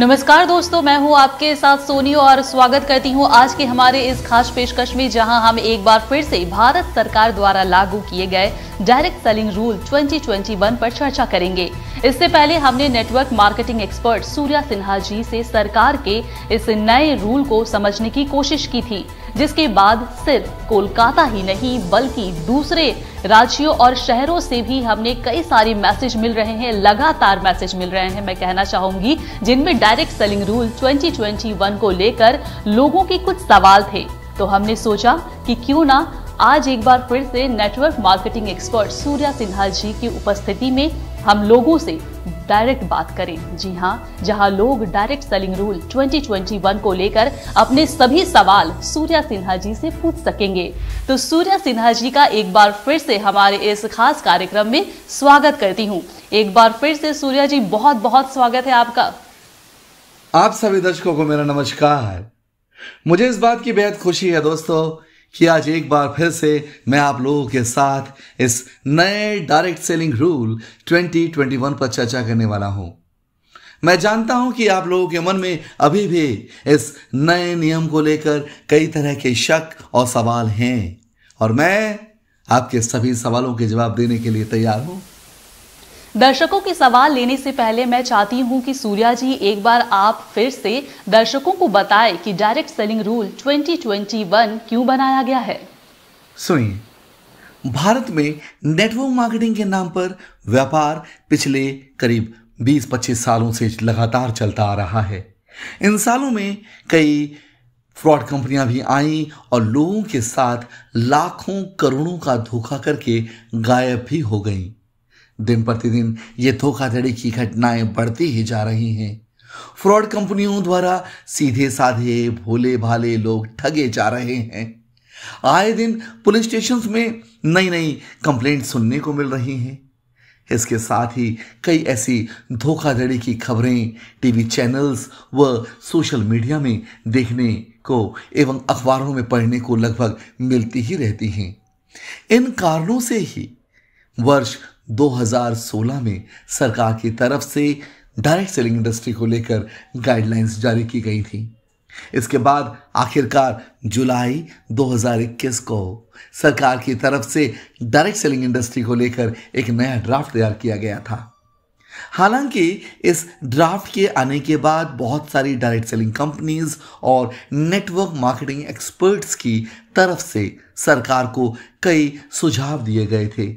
नमस्कार दोस्तों मैं हूं आपके साथ सोनी और स्वागत करती हूं आज के हमारे इस खास पेशकश में जहां हम एक बार फिर से भारत सरकार द्वारा लागू किए गए डायरेक्ट सेलिंग रूल 2021 पर चर्चा करेंगे इससे पहले हमने network marketing expert Surya Sinha ji से सरकार के इस नए रूल को समझने की कोशिश की थी जिसके बाद सिर्फ कोलकाता ही नहीं बल्कि दूसरे राज्यों और शहरों से भी हमने कई सारे मैसेज मिल रहे हैं लगातार मैसेज मिल रहे हैं मैं कहना चाहूंगी जिनमें डायरेक्ट सेलिंग रूल 2021 को लेकर लोगों के कुछ सवाल थे तो हमने सोचा कि क्यों ना आज एक बार फिर से network marketing expert Surya Sinha ji की उपस्थिति में हम लोगों से डायरेक्ट बात करें जी हाँ जहां लोग डायरेक्ट सेलिंग रूल 2021 को लेकर अपने सभी सवाल सूर्या सिन्हा जी से पूछ सकेंगे तो सूर्या सिन्हा जी का एक बार फिर से हमारे इस खास कार्यक्रम में स्वागत करती हूँ एक बार फिर से सूर्या जी बहुत बहुत स्वागत है आपका आप सभी दर्शकों को मेरा नमस्कार मुझे इस बात की बेहद खुशी है दोस्तों कि आज एक बार फिर से मैं आप लोगों के साथ इस नए डायरेक्ट सेलिंग रूल 2021 पर चर्चा करने वाला हूं मैं जानता हूं कि आप लोगों के मन में अभी भी इस नए नियम को लेकर कई तरह के शक और सवाल हैं और मैं आपके सभी सवालों के जवाब देने के लिए तैयार हूं दर्शकों के सवाल लेने से पहले मैं चाहती हूं कि सूर्या जी एक बार आप फिर से दर्शकों को बताएं कि डायरेक्ट सेलिंग रूल 2021 क्यों बनाया गया है सुनिए भारत में नेटवर्क मार्केटिंग के नाम पर व्यापार पिछले करीब 20-25 सालों से लगातार चलता आ रहा है इन सालों में कई फ्रॉड कंपनियां भी आई और लोगों के साथ लाखों करोड़ों का धोखा करके गायब भी हो गईं दिन प्रतिदिन ये धोखाधड़ी की घटनाएं बढ़ती ही जा रही हैं फ्रॉड कंपनियों द्वारा सीधे साधे भोले भाले लोग ठगे जा रहे हैं आए दिन पुलिस स्टेशन में नई नई कंप्लेंट सुनने को मिल रही हैं इसके साथ ही कई ऐसी धोखाधड़ी की खबरें टीवी चैनल्स व सोशल मीडिया में देखने को एवं अखबारों में पढ़ने को लगभग मिलती ही रहती हैं इन कारणों से ही वर्ष 2016 में सरकार की तरफ से डायरेक्ट सेलिंग इंडस्ट्री को लेकर गाइडलाइंस जारी की गई थी इसके बाद आखिरकार जुलाई 2021 को सरकार की तरफ से डायरेक्ट सेलिंग इंडस्ट्री को लेकर एक नया ड्राफ्ट तैयार किया गया था हालांकि इस ड्राफ्ट के आने के बाद बहुत सारी डायरेक्ट सेलिंग कंपनीज और नेटवर्क मार्केटिंग एक्सपर्ट्स की तरफ से सरकार को कई सुझाव दिए गए थे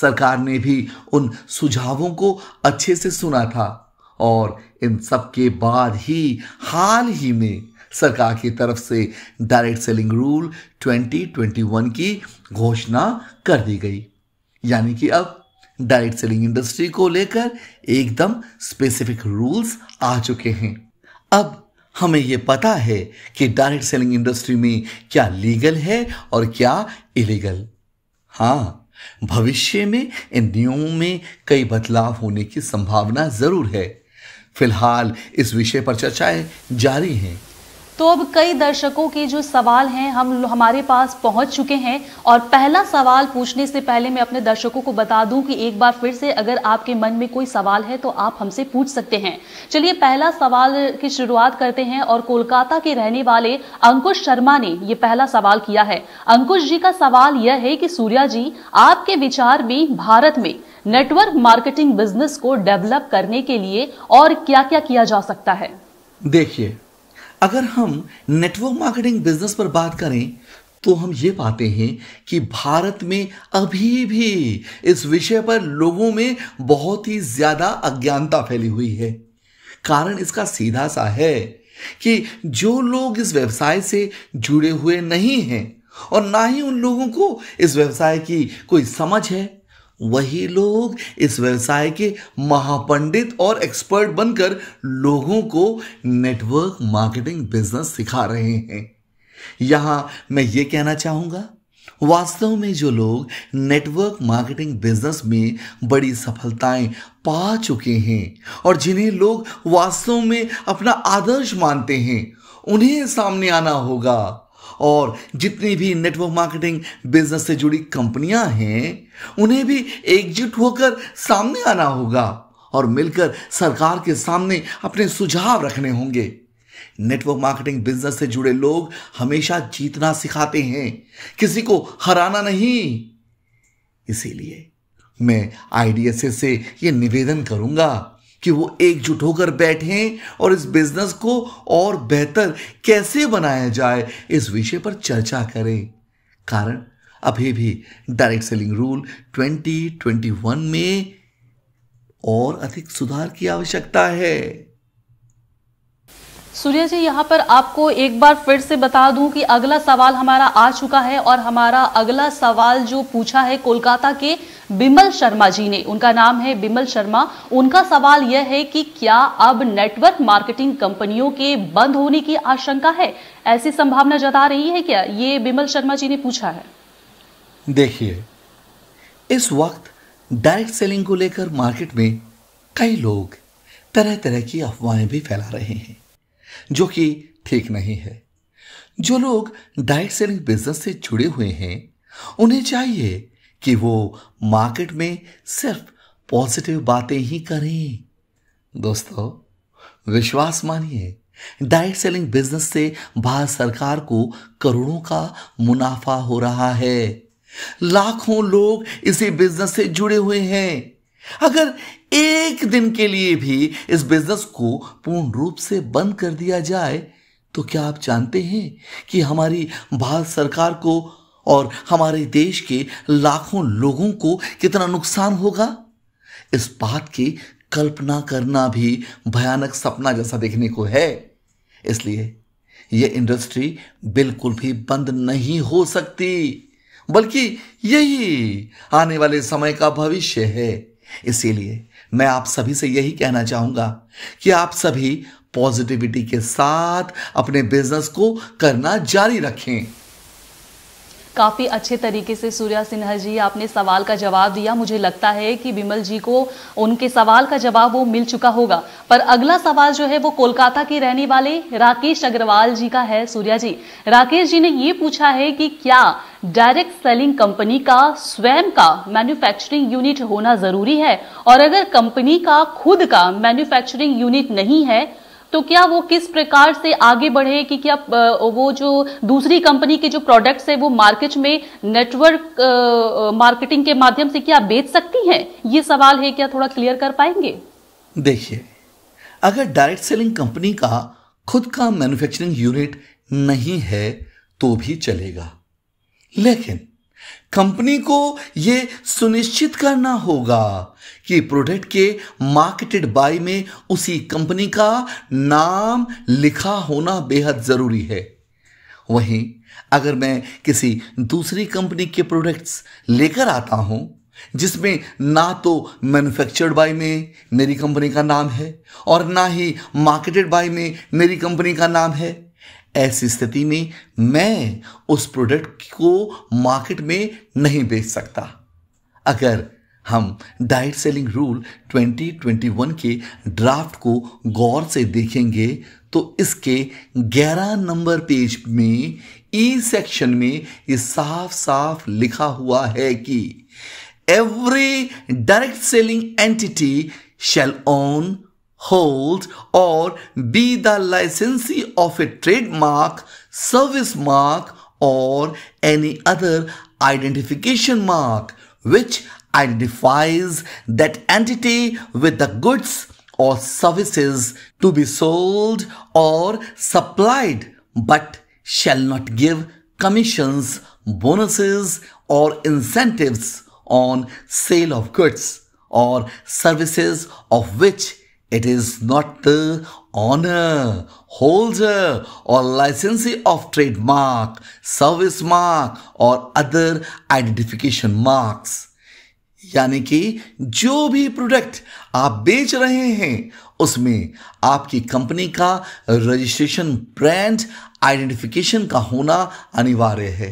सरकार ने भी उन सुझावों को अच्छे से सुना था और इन सब के बाद ही हाल ही में सरकार की तरफ से डायरेक्ट सेलिंग रूल 2021 की घोषणा कर दी गई यानी कि अब डायरेक्ट सेलिंग इंडस्ट्री को लेकर एकदम स्पेसिफिक रूल्स आ चुके हैं अब हमें यह पता है कि डायरेक्ट सेलिंग इंडस्ट्री में क्या लीगल है और क्या इलीगल हाँ भविष्य में इन नियमों में कई बदलाव होने की संभावना जरूर है फिलहाल इस विषय पर चर्चाएं जारी हैं तो अब कई दर्शकों के जो सवाल हैं हम हमारे पास पहुंच चुके हैं और पहला सवाल पूछने से पहले मैं अपने दर्शकों को बता दूं कि एक बार फिर से अगर आपके मन में कोई सवाल है तो आप हमसे पूछ सकते हैं चलिए पहला सवाल की शुरुआत करते हैं और कोलकाता के रहने वाले अंकुश शर्मा ने ये पहला सवाल किया है अंकुश जी का सवाल यह है कि सूर्या जी आपके विचार में भारत में नेटवर्क मार्केटिंग बिजनेस को डेवलप करने के लिए और क्या क्या किया जा सकता है देखिए अगर हम नेटवर्क मार्केटिंग बिजनेस पर बात करें तो हम ये पाते हैं कि भारत में अभी भी इस विषय पर लोगों में बहुत ही ज़्यादा अज्ञानता फैली हुई है कारण इसका सीधा सा है कि जो लोग इस व्यवसाय से जुड़े हुए नहीं हैं और ना ही उन लोगों को इस व्यवसाय की कोई समझ है वही लोग इस व्यवसाय के महापंडित और एक्सपर्ट बनकर लोगों को नेटवर्क मार्केटिंग बिजनेस सिखा रहे हैं यहां मैं ये कहना चाहूंगा वास्तव में जो लोग नेटवर्क मार्केटिंग बिजनेस में बड़ी सफलताएं पा चुके हैं और जिन्हें लोग वास्तव में अपना आदर्श मानते हैं उन्हें सामने आना होगा और जितनी भी नेटवर्क मार्केटिंग बिजनेस से जुड़ी कंपनियां हैं उन्हें भी एकजुट होकर सामने आना होगा और मिलकर सरकार के सामने अपने सुझाव रखने होंगे नेटवर्क मार्केटिंग बिजनेस से जुड़े लोग हमेशा जीतना सिखाते हैं किसी को हराना नहीं इसीलिए मैं आईडीएसए से ये निवेदन करूंगा कि वो एकजुट होकर बैठें और इस बिजनेस को और बेहतर कैसे बनाया जाए इस विषय पर चर्चा करें कारण अभी भी डायरेक्ट सेलिंग रूल 2021 में और अधिक सुधार की आवश्यकता है सूर्य जी यहाँ पर आपको एक बार फिर से बता दूं कि अगला सवाल हमारा आ चुका है और हमारा अगला सवाल जो पूछा है कोलकाता के बिमल शर्मा जी ने उनका नाम है बिमल शर्मा उनका सवाल यह है कि क्या अब नेटवर्क मार्केटिंग कंपनियों के बंद होने की आशंका है ऐसी संभावना जता रही है क्या ये बिमल शर्मा जी ने पूछा है देखिए इस वक्त डायरेक्ट सेलिंग को लेकर मार्केट में कई लोग तरह तरह की अफवाहें भी फैला रहे हैं जो कि ठीक नहीं है जो लोग डायरेक्ट सेलिंग बिजनेस से जुड़े हुए हैं उन्हें चाहिए कि वो मार्केट में सिर्फ पॉजिटिव बातें ही करें दोस्तों विश्वास मानिए डायरेक्ट सेलिंग बिजनेस से भारत सरकार को करोड़ों का मुनाफा हो रहा है लाखों लोग इसी बिजनेस से जुड़े हुए हैं अगर एक दिन के लिए भी इस बिजनेस को पूर्ण रूप से बंद कर दिया जाए तो क्या आप जानते हैं कि हमारी भारत सरकार को और हमारे देश के लाखों लोगों को कितना नुकसान होगा इस बात की कल्पना करना भी भयानक सपना जैसा देखने को है इसलिए यह इंडस्ट्री बिल्कुल भी बंद नहीं हो सकती बल्कि यही आने वाले समय का भविष्य है इसीलिए मैं आप सभी से यही कहना चाहूंगा कि आप सभी पॉजिटिविटी के साथ अपने बिजनेस को करना जारी रखें काफ़ी अच्छे तरीके से सूर्या सिन्हा जी आपने सवाल का जवाब दिया मुझे लगता है कि बिमल जी को उनके सवाल का जवाब वो मिल चुका होगा पर अगला सवाल जो है वो कोलकाता के रहने वाले राकेश अग्रवाल जी का है सूर्या जी राकेश जी ने ये पूछा है कि क्या डायरेक्ट सेलिंग कंपनी का स्वयं का मैन्युफैक्चरिंग यूनिट होना जरूरी है और अगर कंपनी का खुद का मैन्युफैक्चरिंग यूनिट नहीं है तो क्या वो किस प्रकार से आगे बढ़े कि क्या वो जो दूसरी कंपनी के जो प्रोडक्ट्स है वो मार्केट में नेटवर्क मार्केटिंग के माध्यम से क्या बेच सकती हैं ये सवाल है क्या थोड़ा क्लियर कर पाएंगे देखिए अगर डायरेक्ट सेलिंग कंपनी का खुद का मैन्युफैक्चरिंग यूनिट नहीं है तो भी चलेगा लेकिन कंपनी को यह सुनिश्चित करना होगा कि प्रोडक्ट के मार्केटेड बाय में उसी कंपनी का नाम लिखा होना बेहद ज़रूरी है वहीं अगर मैं किसी दूसरी कंपनी के प्रोडक्ट्स लेकर आता हूं जिसमें ना तो मैन्युफैक्चर्ड बाय में मेरी कंपनी का नाम है और ना ही मार्केटेड बाय में मेरी कंपनी का नाम है ऐसी स्थिति में मैं उस प्रोडक्ट को मार्केट में नहीं बेच सकता अगर हम डाइट सेलिंग रूल 2021 के ड्राफ्ट को गौर से देखेंगे तो इसके 11 नंबर पेज में ई e सेक्शन में ये साफ साफ लिखा हुआ है कि every direct selling entity shall own hold or be the licensee of a trademark, service mark or any other identification mark which identifies that entity with the goods or services to be sold or supplied but shall not give commissions, bonuses or incentives on sale of goods or services of which It is not the owner, holder or licensee of trademark, service mark और other identification marks. यानी कि जो भी product आप बेच रहे हैं उसमें आपकी कंपनी का रजिस्ट्रेशन ब्रांड आइडेंटिफिकेशन का होना अनिवार्य है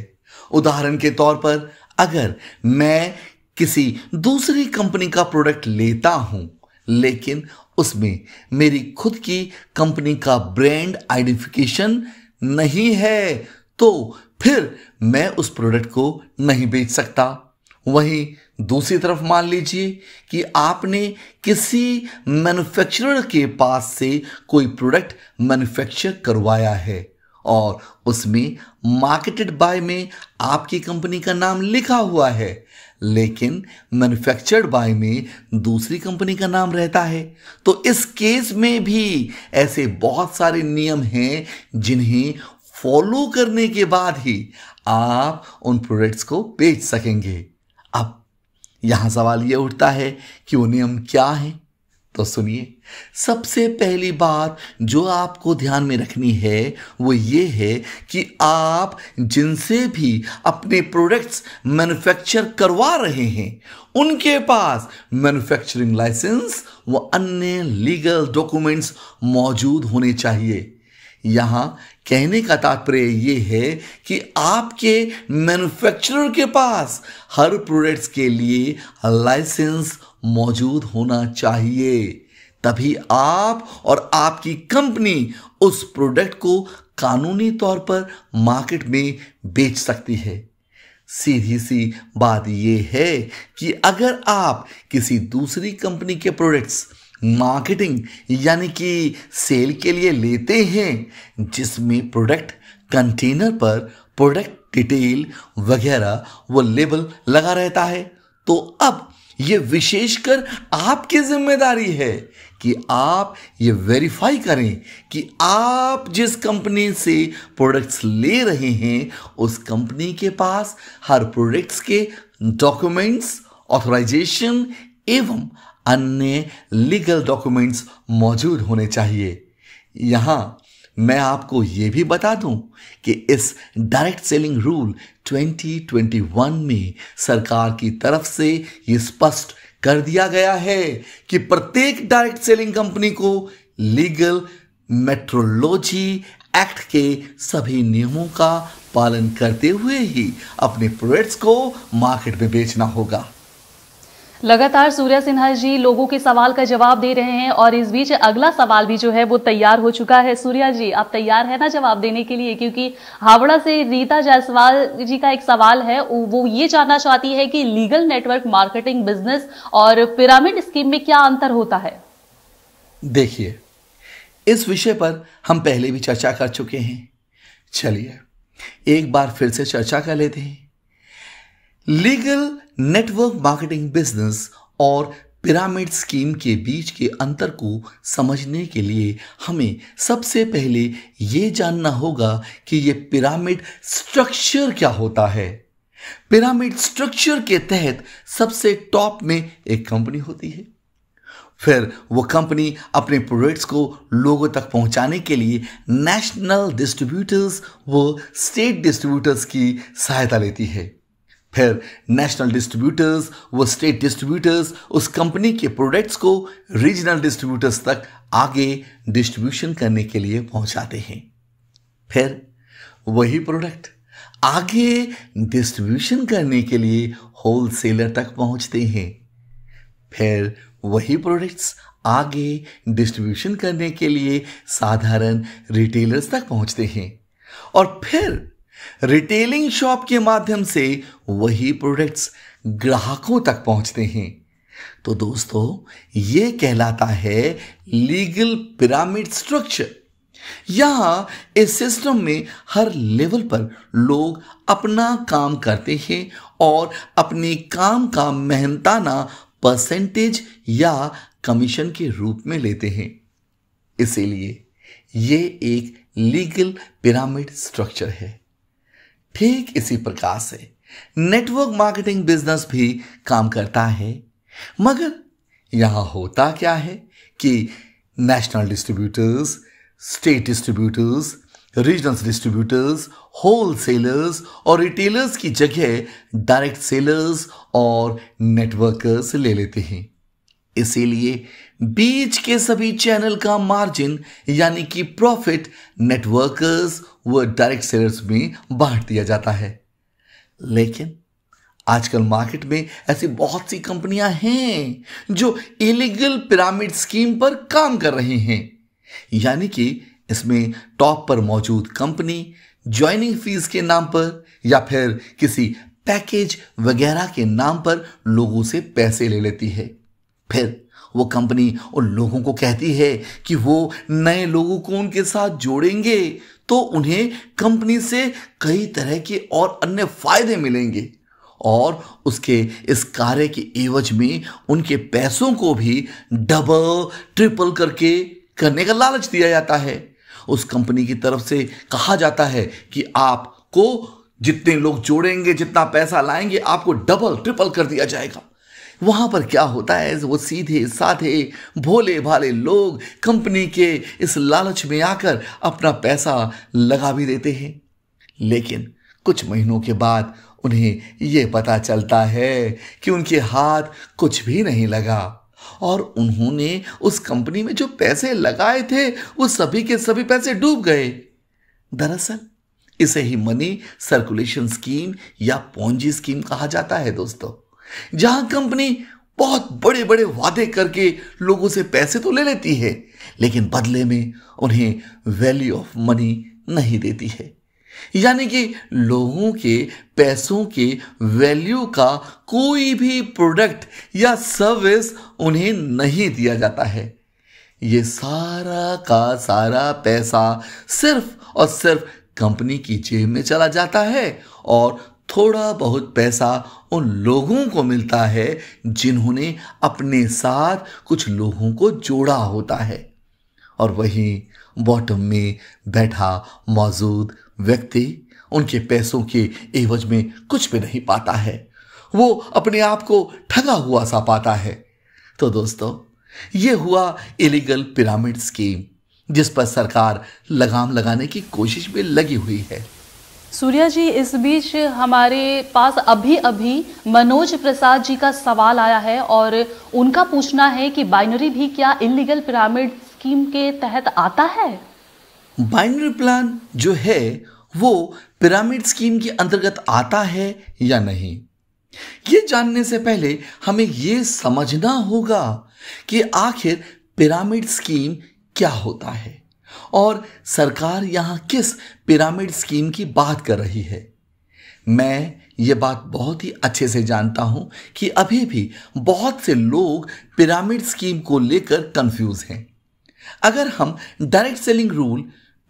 उदाहरण के तौर पर अगर मैं किसी दूसरी कंपनी का प्रोडक्ट लेता हूं लेकिन उसमें मेरी खुद की कंपनी का ब्रांड आइडेंटिफिकेशन नहीं है तो फिर मैं उस प्रोडक्ट को नहीं बेच सकता वहीं दूसरी तरफ मान लीजिए कि आपने किसी मैन्युफैक्चरर के पास से कोई प्रोडक्ट मैन्युफैक्चर करवाया है और उसमें मार्केटेड बाय में आपकी कंपनी का नाम लिखा हुआ है लेकिन मैन्युफैक्चर्ड बाय में दूसरी कंपनी का नाम रहता है तो इस केस में भी ऐसे बहुत सारे नियम हैं जिन्हें फॉलो करने के बाद ही आप उन प्रोडक्ट्स को बेच सकेंगे अब यहां सवाल यह उठता है कि वो नियम क्या हैं तो सुनिए सबसे पहली बात जो आपको ध्यान में रखनी है वो ये है कि आप जिनसे भी अपने प्रोडक्ट्स मैन्युफैक्चर करवा रहे हैं उनके पास मैन्युफैक्चरिंग लाइसेंस व अन्य लीगल डॉक्यूमेंट्स मौजूद होने चाहिए यहाँ कहने का तात्पर्य ये है कि आपके मैन्युफैक्चरर के पास हर प्रोडक्ट्स के लिए लाइसेंस मौजूद होना चाहिए तभी आप और आपकी कंपनी उस प्रोडक्ट को कानूनी तौर पर मार्केट में बेच सकती है सीधी सी बात यह है कि अगर आप किसी दूसरी कंपनी के प्रोडक्ट्स मार्केटिंग यानी कि सेल के लिए लेते हैं जिसमें प्रोडक्ट कंटेनर पर प्रोडक्ट डिटेल वगैरह वो लेबल लगा रहता है तो अब ये विशेषकर आपकी जिम्मेदारी है कि आप ये वेरीफाई करें कि आप जिस कंपनी से प्रोडक्ट्स ले रहे हैं उस कंपनी के पास हर प्रोडक्ट्स के डॉक्यूमेंट्स ऑथोराइजेशन एवं अन्य लीगल डॉक्यूमेंट्स मौजूद होने चाहिए यहाँ मैं आपको ये भी बता दूं कि इस डायरेक्ट सेलिंग रूल 2021 में सरकार की तरफ से ये स्पष्ट कर दिया गया है कि प्रत्येक डायरेक्ट सेलिंग कंपनी को लीगल मेट्रोलॉजी एक्ट के सभी नियमों का पालन करते हुए ही अपने प्रोडक्ट्स को मार्केट में बेचना होगा लगातार सूर्या सिन्हा जी लोगों के सवाल का जवाब दे रहे हैं और इस बीच अगला सवाल भी जो है वो तैयार हो चुका है सूर्या जी आप तैयार है ना जवाब देने के लिए क्योंकि हावड़ा से रीता जायसवाल जी का एक सवाल है वो ये जानना चाहती है कि लीगल नेटवर्क मार्केटिंग बिजनेस और पिरामिड स्कीम में क्या अंतर होता है देखिए इस विषय पर हम पहले भी चर्चा कर चुके हैं चलिए एक बार फिर से चर्चा कर लेते हैं लीगल नेटवर्क मार्केटिंग बिजनेस और पिरामिड स्कीम के बीच के अंतर को समझने के लिए हमें सबसे पहले ये जानना होगा कि ये पिरामिड स्ट्रक्चर क्या होता है पिरामिड स्ट्रक्चर के तहत सबसे टॉप में एक कंपनी होती है फिर वो कंपनी अपने प्रोडक्ट्स को लोगों तक पहुंचाने के लिए नेशनल डिस्ट्रीब्यूटर्स व स्टेट डिस्ट्रीब्यूटर्स की सहायता लेती है फिर नेशनल डिस्ट्रीब्यूटर्स व स्टेट डिस्ट्रीब्यूटर्स उस कंपनी के प्रोडक्ट्स को रीजनल डिस्ट्रीब्यूटर्स तक आगे डिस्ट्रीब्यूशन करने के लिए पहुंचाते हैं फिर वही प्रोडक्ट आगे डिस्ट्रीब्यूशन करने के लिए होलसेलर तक पहुंचते हैं फिर वही प्रोडक्ट्स आगे डिस्ट्रीब्यूशन करने के लिए साधारण रिटेलर्स तक पहुंचते हैं और फिर रिटेलिंग शॉप के माध्यम से वही प्रोडक्ट्स ग्राहकों तक पहुंचते हैं तो दोस्तों ये कहलाता है लीगल पिरामिड स्ट्रक्चर यहां इस सिस्टम में हर लेवल पर लोग अपना काम करते हैं और अपने काम का मेहनताना परसेंटेज या कमीशन के रूप में लेते हैं इसीलिए यह एक लीगल पिरामिड स्ट्रक्चर है ठीक इसी प्रकार से नेटवर्क मार्केटिंग बिजनेस भी काम करता है मगर यहां होता क्या है कि national distributors state distributors regional distributors wholesalers और रिटेलर्स की जगह डायरेक्ट सेलर्स और नेटवर्कर्स ले लेते हैं इसीलिए बीच के सभी चैनल का मार्जिन यानी कि प्रॉफिट नेटवर्कर्स व डायरेक्ट सेलर्स में बांट दिया जाता है लेकिन आजकल मार्केट में ऐसी बहुत सी कंपनियां हैं जो इलीगल पिरामिड स्कीम पर काम कर रही हैं यानी कि इसमें टॉप पर मौजूद कंपनी ज्वाइनिंग फीस के नाम पर या फिर किसी पैकेज वगैरह के नाम पर लोगों से पैसे ले लेती है फिर वो कंपनी उन लोगों को कहती है कि वो नए लोगों को उनके साथ जोड़ेंगे तो उन्हें कंपनी से कई तरह के और अन्य फायदे मिलेंगे और उसके इस कार्य के एवज में उनके पैसों को भी डबल ट्रिपल करके करने का लालच दिया जाता है उस कंपनी की तरफ से कहा जाता है कि आपको जितने लोग जोड़ेंगे जितना पैसा लाएंगे आपको डबल ट्रिपल कर दिया जाएगा वहाँ पर क्या होता है वो सीधे साधे भोले भाले लोग कंपनी के इस लालच में आकर अपना पैसा लगा भी देते हैं लेकिन कुछ महीनों के बाद उन्हें ये पता चलता है कि उनके हाथ कुछ भी नहीं लगा और उन्होंने उस कंपनी में जो पैसे लगाए थे वो सभी के सभी पैसे डूब गए दरअसल इसे ही मनी सर्कुलेशन स्कीम या पोंजी स्कीम कहा जाता है दोस्तों जहां कंपनी बहुत बड़े बड़े वादे करके लोगों से पैसे तो ले लेती है लेकिन बदले में उन्हें वैल्यू ऑफ मनी नहीं देती है यानी कि लोगों के पैसों के वैल्यू का कोई भी प्रोडक्ट या सर्विस उन्हें नहीं दिया जाता है ये सारा का सारा पैसा सिर्फ और सिर्फ कंपनी की जेब में चला जाता है और थोड़ा बहुत पैसा उन लोगों को मिलता है जिन्होंने अपने साथ कुछ लोगों को जोड़ा होता है और वही बॉटम में बैठा मौजूद व्यक्ति उनके पैसों के एवज में कुछ भी नहीं पाता है वो अपने आप को ठगा हुआ सा पाता है तो दोस्तों ये हुआ इलीगल पिरामिड स्कीम जिस पर सरकार लगाम लगाने की कोशिश में लगी हुई है सूर्या जी इस बीच हमारे पास अभी अभी मनोज प्रसाद जी का सवाल आया है और उनका पूछना है कि बाइनरी भी क्या इलीगल पिरामिड स्कीम के तहत आता है बाइनरी प्लान जो है वो पिरामिड स्कीम के अंतर्गत आता है या नहीं ये जानने से पहले हमें ये समझना होगा कि आखिर पिरामिड स्कीम क्या होता है और सरकार यहाँ किस पिरामिड स्कीम की बात कर रही है मैं ये बात बहुत ही अच्छे से जानता हूँ कि अभी भी बहुत से लोग पिरामिड स्कीम को लेकर कंफ्यूज हैं अगर हम डायरेक्ट सेलिंग रूल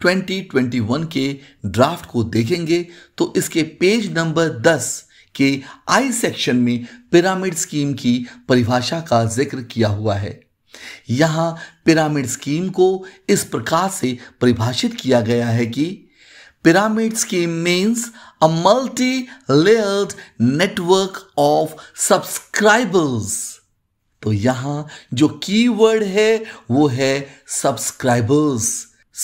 2021 के ड्राफ्ट को देखेंगे तो इसके पेज नंबर 10 के आई सेक्शन में पिरामिड स्कीम की परिभाषा का जिक्र किया हुआ है यहां पिरामिड स्कीम को इस प्रकार से परिभाषित किया गया है कि pyramid scheme means a multi layered network of subscribers तो यहां जो कीवर्ड है वो है सब्सक्राइबर्स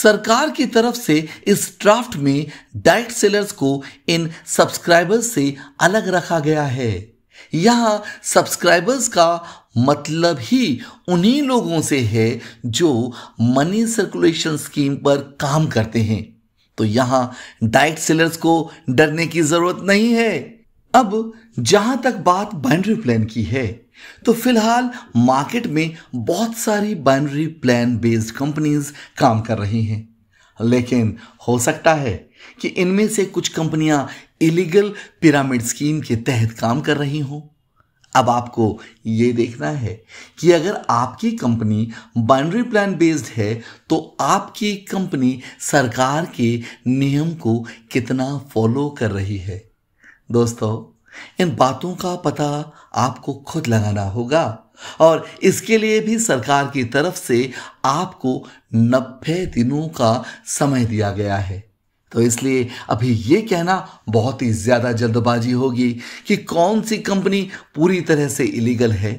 सरकार की तरफ से इस ड्राफ्ट में डायरेक्ट सेलर्स को इन सब्सक्राइबर्स से अलग रखा गया है यहां सब्सक्राइबर्स का मतलब ही उन्हीं लोगों से है जो मनी सर्कुलेशन स्कीम पर काम करते हैं तो यहां डाइट सेलर्स को डरने की जरूरत नहीं है अब जहां तक बात बाइनरी प्लान की है तो फिलहाल मार्केट में बहुत सारी बाइनरी प्लान बेस्ड कंपनीज काम कर रही हैं लेकिन हो सकता है कि इनमें से कुछ कंपनियां इलीगल पिरामिड स्कीम के तहत काम कर रही हों अब आपको ये देखना है कि अगर आपकी कंपनी बाइनरी प्लान बेस्ड है तो आपकी कंपनी सरकार के नियम को कितना फॉलो कर रही है दोस्तों इन बातों का पता आपको खुद लगाना होगा और इसके लिए भी सरकार की तरफ से आपको नब्बे दिनों का समय दिया गया है तो इसलिए अभी ये कहना बहुत ही ज़्यादा जल्दबाजी होगी कि कौन सी कंपनी पूरी तरह से इलीगल है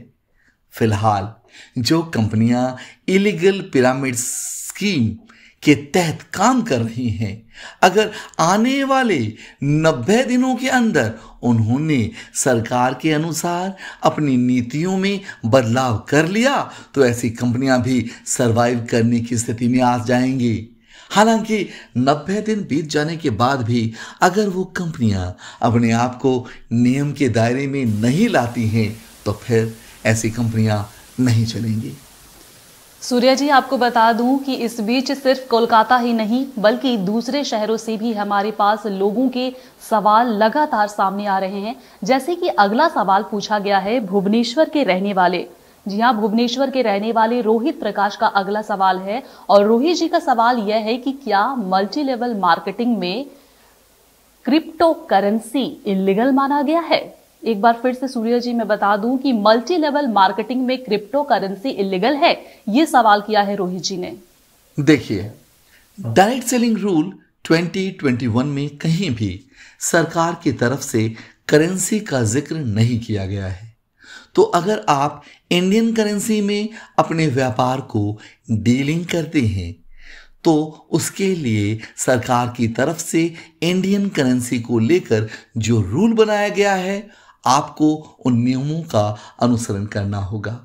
फिलहाल जो कंपनियां इलीगल पिरामिड स्कीम के तहत काम कर रही हैं अगर आने वाले 90 दिनों के अंदर उन्होंने सरकार के अनुसार अपनी नीतियों में बदलाव कर लिया तो ऐसी कंपनियां भी सरवाइव करने की स्थिति में आ जाएंगी हालांकि 90 दिन बीत जाने के बाद भी अगर वो कंपनियां अपने आप को नियम के दायरे में नहीं लाती हैं तो फिर ऐसी कंपनियां नहीं चलेंगी सूर्या जी आपको बता दूं कि इस बीच सिर्फ कोलकाता ही नहीं बल्कि दूसरे शहरों से भी हमारे पास लोगों के सवाल लगातार सामने आ रहे हैं जैसे कि अगला सवाल पूछा गया है भुवनेश्वर के रहने वाले जी हाँ भुवनेश्वर के रहने वाले रोहित प्रकाश का अगला सवाल है और रोहित जी का सवाल यह है कि क्या मल्टी लेवल मार्केटिंग में क्रिप्टो करेंसी इलीगल माना गया है एक बार फिर से सूर्य जी मैं बता दूं कि मल्टी लेवल मार्केटिंग में क्रिप्टो करेंसी इलीगल है ये सवाल किया है रोहित जी ने देखिए डायरेक्ट सेलिंग रूल 2021 में कहीं भी सरकार की तरफ से करेंसी का जिक्र नहीं किया गया है तो अगर आप इंडियन करेंसी में अपने व्यापार को डीलिंग करते हैं तो उसके लिए सरकार की तरफ से इंडियन करेंसी को लेकर जो रूल बनाया गया है आपको उन नियमों का अनुसरण करना होगा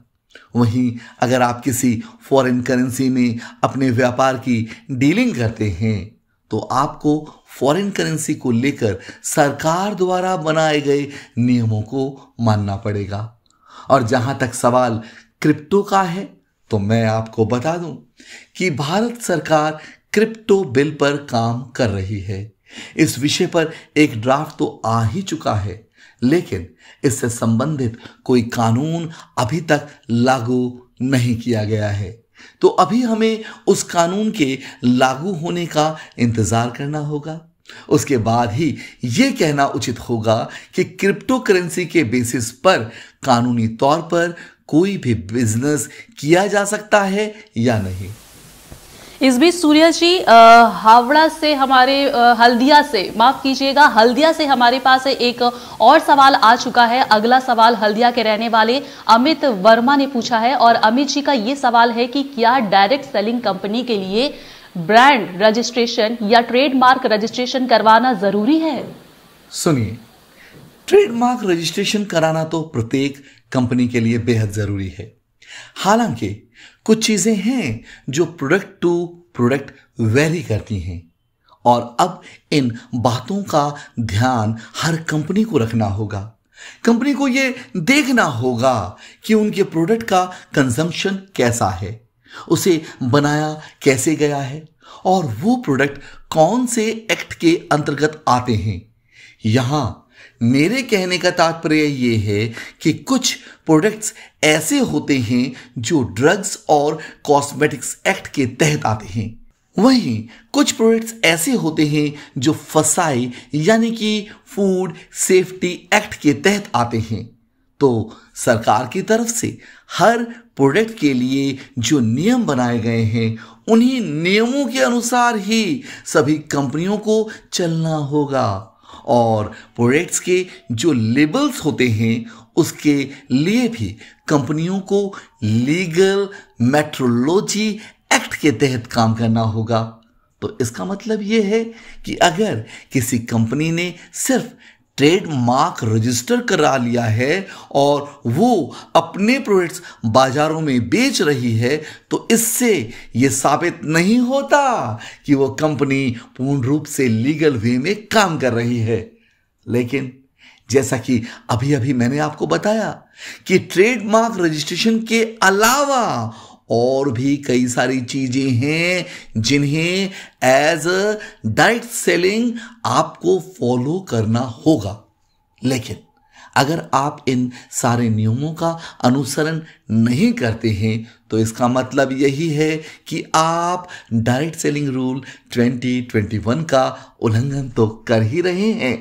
वहीं अगर आप किसी फॉरेन करेंसी में अपने व्यापार की डीलिंग करते हैं तो आपको फॉरेन करेंसी को लेकर सरकार द्वारा बनाए गए नियमों को मानना पड़ेगा और जहां तक सवाल क्रिप्टो का है तो मैं आपको बता दूं कि भारत सरकार क्रिप्टो बिल पर काम कर रही है इस विषय पर एक ड्राफ्ट तो आ ही चुका है लेकिन इससे संबंधित कोई कानून अभी तक लागू नहीं किया गया है तो अभी हमें उस कानून के लागू होने का इंतजार करना होगा उसके बाद ही ये कहना उचित होगा कि क्रिप्टो करेंसी के बेसिस पर कानूनी तौर पर कोई भी बिजनेस किया जा सकता है या नहीं इस बीच सूर्या जी हावड़ा से हमारे आ, हल्दिया से माफ कीजिएगा हल्दिया से हमारे पास एक और सवाल आ चुका है अगला सवाल हल्दिया के रहने वाले अमित वर्मा ने पूछा है और अमित जी का ये सवाल है कि क्या डायरेक्ट सेलिंग कंपनी के लिए ब्रांड रजिस्ट्रेशन या ट्रेडमार्क रजिस्ट्रेशन करवाना जरूरी है सुनिए ट्रेडमार्क रजिस्ट्रेशन कराना तो प्रत्येक कंपनी के लिए बेहद ज़रूरी है हालांकि कुछ चीज़ें हैं जो प्रोडक्ट टू प्रोडक्ट वेरी करती हैं और अब इन बातों का ध्यान हर कंपनी को रखना होगा कंपनी को ये देखना होगा कि उनके प्रोडक्ट का कंजम्पशन कैसा है उसे बनाया कैसे गया है और वो प्रोडक्ट कौन से एक्ट के अंतर्गत आते हैं यहाँ मेरे कहने का तात्पर्य ये है कि कुछ प्रोडक्ट्स ऐसे होते हैं जो ड्रग्स और कॉस्मेटिक्स एक्ट के तहत आते हैं वहीं कुछ प्रोडक्ट्स ऐसे होते हैं जो फसाई यानी कि फूड सेफ्टी एक्ट के तहत आते हैं तो सरकार की तरफ से हर प्रोडक्ट के लिए जो नियम बनाए गए हैं उन्हीं नियमों के अनुसार ही सभी कंपनियों को चलना होगा और प्रोडक्ट्स के जो लेबल्स होते हैं उसके लिए भी कंपनियों को लीगल मेट्रोलॉजी एक्ट के तहत काम करना होगा तो इसका मतलब यह है कि अगर किसी कंपनी ने सिर्फ ट्रेडमार्क रजिस्टर करा लिया है और वो अपने प्रोडक्ट्स बाजारों में बेच रही है तो इससे ये साबित नहीं होता कि वो कंपनी पूर्ण रूप से लीगल वे में काम कर रही है लेकिन जैसा कि अभी अभी मैंने आपको बताया कि ट्रेडमार्क रजिस्ट्रेशन के अलावा और भी कई सारी चीजें हैं जिन्हें एज अ डाइट सेलिंग आपको फॉलो करना होगा लेकिन अगर आप इन सारे नियमों का अनुसरण नहीं करते हैं तो इसका मतलब यही है कि आप डायरेक्ट सेलिंग रूल 2021 का उल्लंघन तो कर ही रहे हैं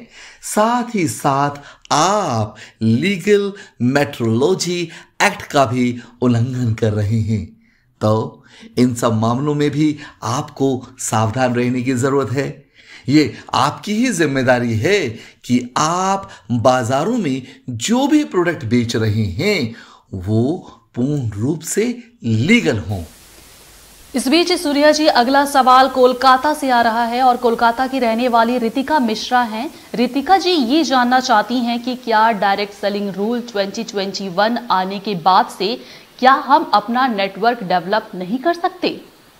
साथ ही साथ आप लीगल मेट्रोलॉजी एक्ट का भी उल्लंघन कर रहे हैं तो इन सब मामलों में भी आपको सावधान रहने की ज़रूरत है ये आपकी ही जिम्मेदारी है कि आप बाजारों में जो भी प्रोडक्ट बेच रहे हैं वो पूर्ण रूप से लीगल हों इस बीच सूर्या जी अगला सवाल कोलकाता से आ रहा है और कोलकाता की रहने वाली रितिका मिश्रा हैं रितिका जी ये जानना चाहती हैं कि क्या डायरेक्ट सेलिंग रूल 2021 आने के बाद से क्या हम अपना नेटवर्क डेवलप नहीं कर सकते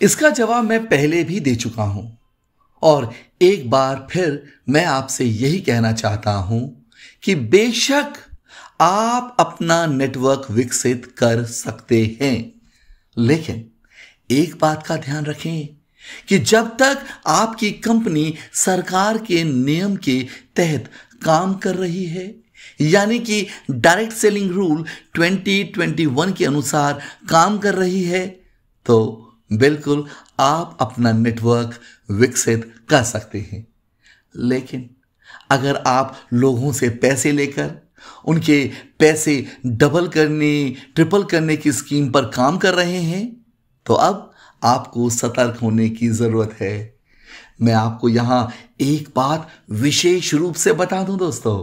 इसका जवाब मैं पहले भी दे चुका हूं और एक बार फिर मैं आपसे यही कहना चाहता हूं कि बेशक आप अपना नेटवर्क विकसित कर सकते हैं लेकिन एक बात का ध्यान रखें कि जब तक आपकी कंपनी सरकार के नियम के तहत काम कर रही है यानी कि डायरेक्ट सेलिंग रूल 2021 के अनुसार काम कर रही है तो बिल्कुल आप अपना नेटवर्क विकसित कर सकते हैं लेकिन अगर आप लोगों से पैसे लेकर उनके पैसे डबल करने ट्रिपल करने की स्कीम पर काम कर रहे हैं तो अब आपको सतर्क होने की ज़रूरत है मैं आपको यहां एक बात विशेष रूप से बता दूं दोस्तों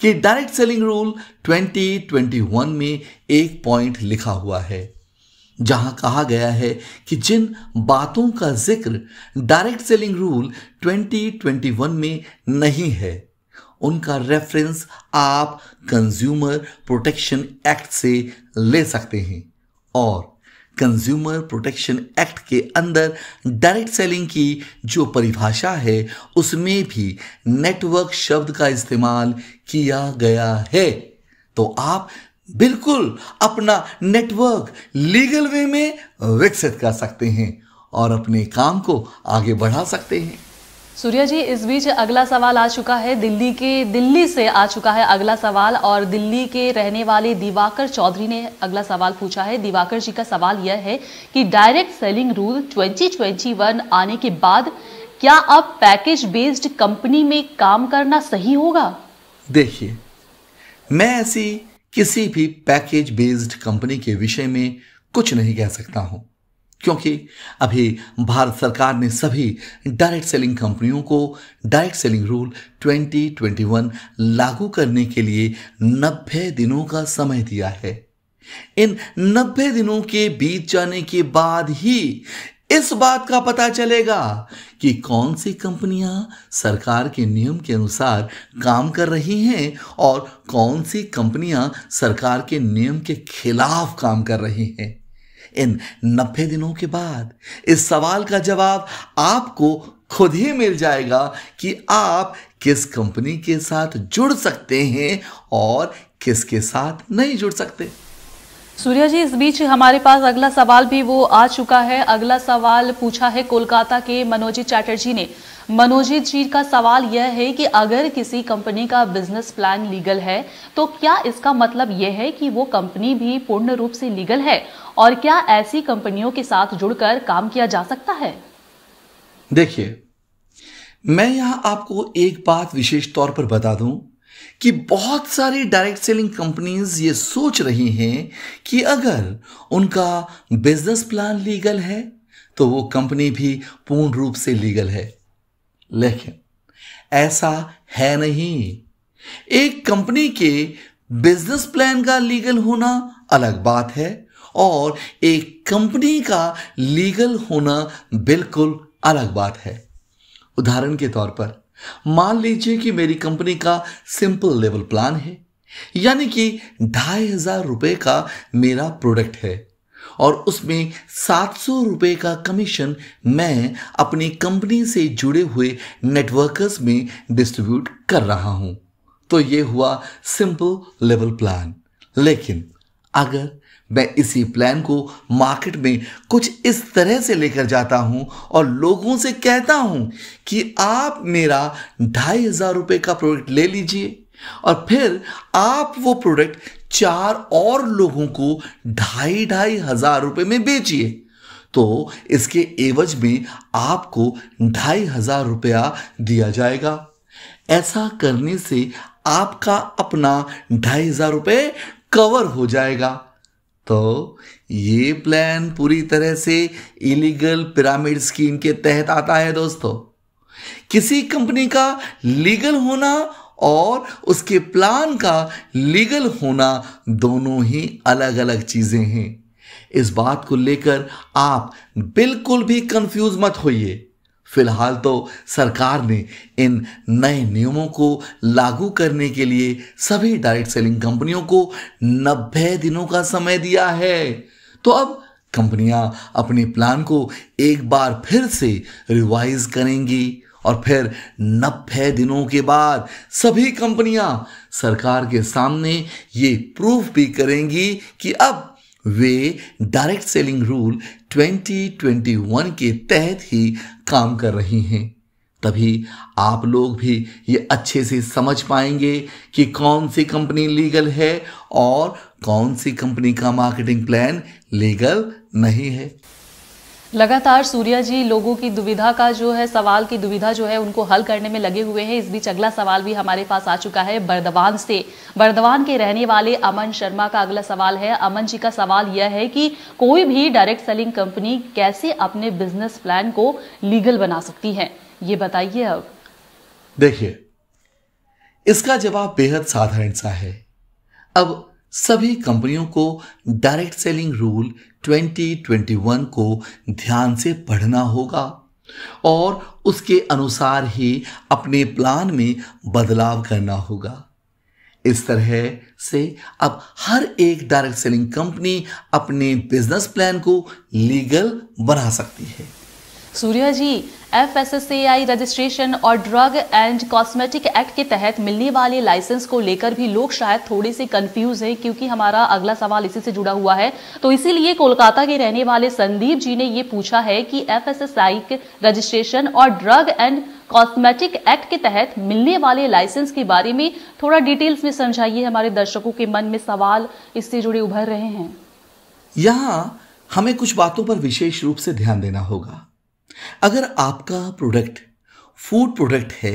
कि डायरेक्ट सेलिंग रूल 2021 में एक पॉइंट लिखा हुआ है जहां कहा गया है कि जिन बातों का जिक्र डायरेक्ट सेलिंग रूल 2021 में नहीं है उनका रेफरेंस आप कंज्यूमर प्रोटेक्शन एक्ट से ले सकते हैं और कंज्यूमर प्रोटेक्शन एक्ट के अंदर डायरेक्ट सेलिंग की जो परिभाषा है उसमें भी नेटवर्क शब्द का इस्तेमाल किया गया है तो आप बिल्कुल अपना नेटवर्क लीगल वे में विकसित कर सकते हैं और अपने काम को आगे बढ़ा सकते हैं सूर्या जी इस बीच अगला सवाल आ चुका है दिल्ली के दिल्ली से आ चुका है अगला सवाल और दिल्ली के रहने वाले दिवाकर चौधरी ने अगला सवाल पूछा है दिवाकर जी का सवाल यह है कि डायरेक्ट सेलिंग रूल 2021 आने के बाद क्या अब पैकेज बेस्ड कंपनी में काम करना सही होगा देखिए मैं ऐसी किसी भी पैकेज बेस्ड कंपनी के विषय में कुछ नहीं कह सकता हूं क्योंकि अभी भारत सरकार ने सभी डायरेक्ट सेलिंग कंपनियों को डायरेक्ट सेलिंग रूल 2021 लागू करने के लिए 90 दिनों का समय दिया है इन 90 दिनों के बीत जाने के बाद ही इस बात का पता चलेगा कि कौन सी कंपनियां सरकार के नियम के अनुसार काम कर रही हैं और कौन सी कंपनियां सरकार के नियम के खिलाफ काम कर रही हैं इन नब्बे दिनों के बाद इस सवाल का जवाब आपको खुद ही मिल जाएगा कि आप किस कंपनी के साथ जुड़ सकते हैं और किसके साथ नहीं जुड़ सकते सूर्या जी इस बीच हमारे पास अगला सवाल भी वो आ चुका है अगला सवाल पूछा है कोलकाता के मनोजी चैटर्जी ने मनोजीत जी का सवाल यह है कि अगर किसी कंपनी का बिजनेस प्लान लीगल है तो क्या इसका मतलब यह है कि वो कंपनी भी पूर्ण रूप से लीगल है और क्या ऐसी कंपनियों के साथ जुड़कर काम किया जा सकता है देखिए मैं यहां आपको एक बात विशेष तौर पर बता दूं कि बहुत सारी डायरेक्ट सेलिंग कंपनीज ये सोच रही हैं कि अगर उनका बिजनेस प्लान लीगल है तो वो कंपनी भी पूर्ण रूप से लीगल है लेकिन ऐसा है नहीं एक कंपनी के बिजनेस प्लान का लीगल होना अलग बात है और एक कंपनी का लीगल होना बिल्कुल अलग बात है उदाहरण के तौर पर मान लीजिए कि मेरी कंपनी का सिंपल लेवल प्लान है यानी कि ढाई हजार रुपये का मेरा प्रोडक्ट है और उसमें सात सौ रुपये का कमीशन मैं अपनी कंपनी से जुड़े हुए नेटवर्कर्स में डिस्ट्रीब्यूट कर रहा हूं तो ये हुआ सिंपल लेवल प्लान लेकिन अगर मैं इसी प्लान को मार्केट में कुछ इस तरह से लेकर जाता हूं और लोगों से कहता हूं कि आप मेरा ढाई हजार रुपये का प्रोडक्ट ले लीजिए और फिर आप वो प्रोडक्ट चार और लोगों को ढाई ढाई हजार रुपए में बेचिए तो इसके एवज में आपको ढाई हजार रुपया दिया जाएगा ऐसा करने से आपका अपना ढाई हजार रुपये कवर हो जाएगा तो ये प्लान पूरी तरह से इलीगल पिरामिड स्कीम के तहत आता है दोस्तों किसी कंपनी का लीगल होना और उसके प्लान का लीगल होना दोनों ही अलग अलग चीज़ें हैं इस बात को लेकर आप बिल्कुल भी कंफ्यूज मत होइए फिलहाल तो सरकार ने इन नए नियमों को लागू करने के लिए सभी डायरेक्ट सेलिंग कंपनियों को 90 दिनों का समय दिया है तो अब कंपनियां अपने प्लान को एक बार फिर से रिवाइज करेंगी और फिर नब्बे दिनों के बाद सभी कंपनियां सरकार के सामने ये प्रूफ भी करेंगी कि अब वे डायरेक्ट सेलिंग रूल 2021 के तहत ही काम कर रही हैं तभी आप लोग भी ये अच्छे से समझ पाएंगे कि कौन सी कंपनी लीगल है और कौन सी कंपनी का मार्केटिंग प्लान लीगल नहीं है लगातार सूर्या जी लोगों की दुविधा का जो है सवाल की दुविधा जो है उनको हल करने में लगे हुए हैं इस बीच अगला सवाल भी हमारे पास आ चुका है बर्दवान से बर्दवान के रहने वाले अमन शर्मा का अगला सवाल है अमन जी का सवाल यह है कि कोई भी डायरेक्ट सेलिंग कंपनी कैसे अपने बिजनेस प्लान को लीगल बना सकती है ये बताइए अब देखिए इसका जवाब बेहद साधारण सा है अब सभी कंपनियों को डायरेक्ट सेलिंग रूल 2021 को ध्यान से पढ़ना होगा और उसके अनुसार ही अपने प्लान में बदलाव करना होगा इस तरह से अब हर एक डायरेक्ट सेलिंग कंपनी अपने बिजनेस प्लान को लीगल बना सकती है सूर्या जी आई रजिस्ट्रेशन और ड्रग एंड कॉस्मेटिक एक्ट के तहत मिलने वाले लाइसेंस को लेकर भी लोग शायद थोड़े से कंफ्यूज हैं क्योंकि हमारा अगला सवाल इसी से जुड़ा हुआ है तो इसीलिए कोलकाता के रहने वाले संदीप जी ने ये पूछा है कि एफएसएसआई रजिस्ट्रेशन और ड्रग एंड कॉस्मेटिक एक्ट के तहत मिलने वाले लाइसेंस के बारे में थोड़ा डिटेल्स में समझाइए हमारे दर्शकों के मन में सवाल इससे जुड़े उभर रहे हैं यहाँ हमें कुछ बातों पर विशेष रूप से ध्यान देना होगा अगर आपका प्रोडक्ट फूड प्रोडक्ट है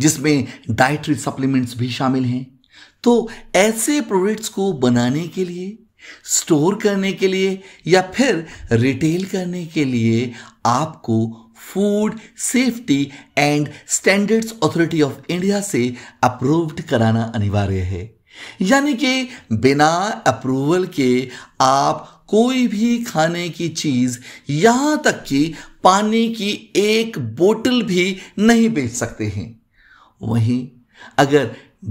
जिसमें डाइटरी सप्लीमेंट्स भी शामिल हैं तो ऐसे प्रोडक्ट्स को बनाने के लिए स्टोर करने के लिए या फिर रिटेल करने के लिए आपको food safety and standards authority of India से अप्रूव्ड कराना अनिवार्य है यानी कि बिना अप्रूवल के आप कोई भी खाने की चीज यहां तक कि पानी की एक बोतल भी नहीं बेच सकते हैं वहीं अगर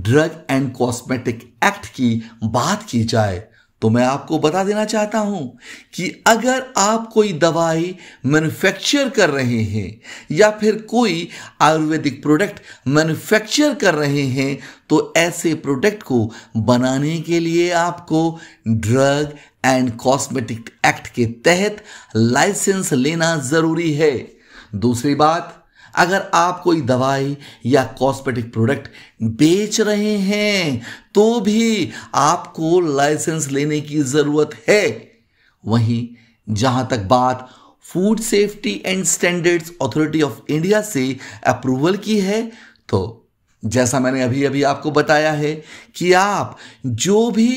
ड्रग एंड कॉस्मेटिक एक्ट की बात की जाए तो मैं आपको बता देना चाहता हूं कि अगर आप कोई दवाई मैन्युफैक्चर कर रहे हैं या फिर कोई आयुर्वेदिक प्रोडक्ट मैन्युफैक्चर कर रहे हैं तो ऐसे प्रोडक्ट को बनाने के लिए आपको ड्रग एंड कॉस्मेटिक एक्ट के तहत लाइसेंस लेना जरूरी है दूसरी बात अगर आप कोई दवाई या कॉस्मेटिक प्रोडक्ट बेच रहे हैं तो भी आपको लाइसेंस लेने की ज़रूरत है वहीं जहां तक बात food safety and standards authority of India से अप्रूवल की है तो जैसा मैंने अभी अभी आपको बताया है कि आप जो भी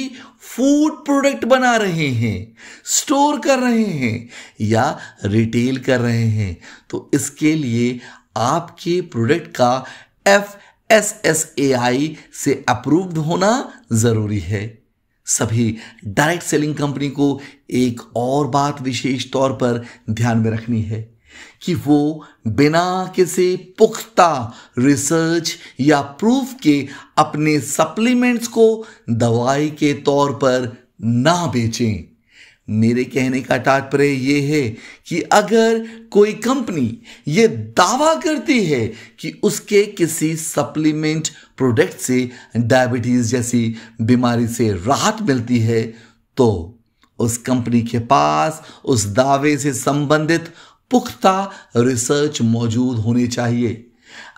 फूड प्रोडक्ट बना रहे हैं स्टोर कर रहे हैं या रिटेल कर रहे हैं तो इसके लिए आपके प्रोडक्ट का F S S A I से अप्रूव्ड होना ज़रूरी है सभी डायरेक्ट सेलिंग कंपनी को एक और बात विशेष तौर पर ध्यान में रखनी है कि वो बिना किसी पुख्ता रिसर्च या प्रूफ के अपने सप्लीमेंट्स को दवाई के तौर पर ना बेचें मेरे कहने का तात्पर्य ये है कि अगर कोई कंपनी ये दावा करती है कि उसके किसी सप्लीमेंट प्रोडक्ट से डायबिटीज़ जैसी बीमारी से राहत मिलती है तो उस कंपनी के पास उस दावे से संबंधित पुख्ता रिसर्च मौजूद होनी चाहिए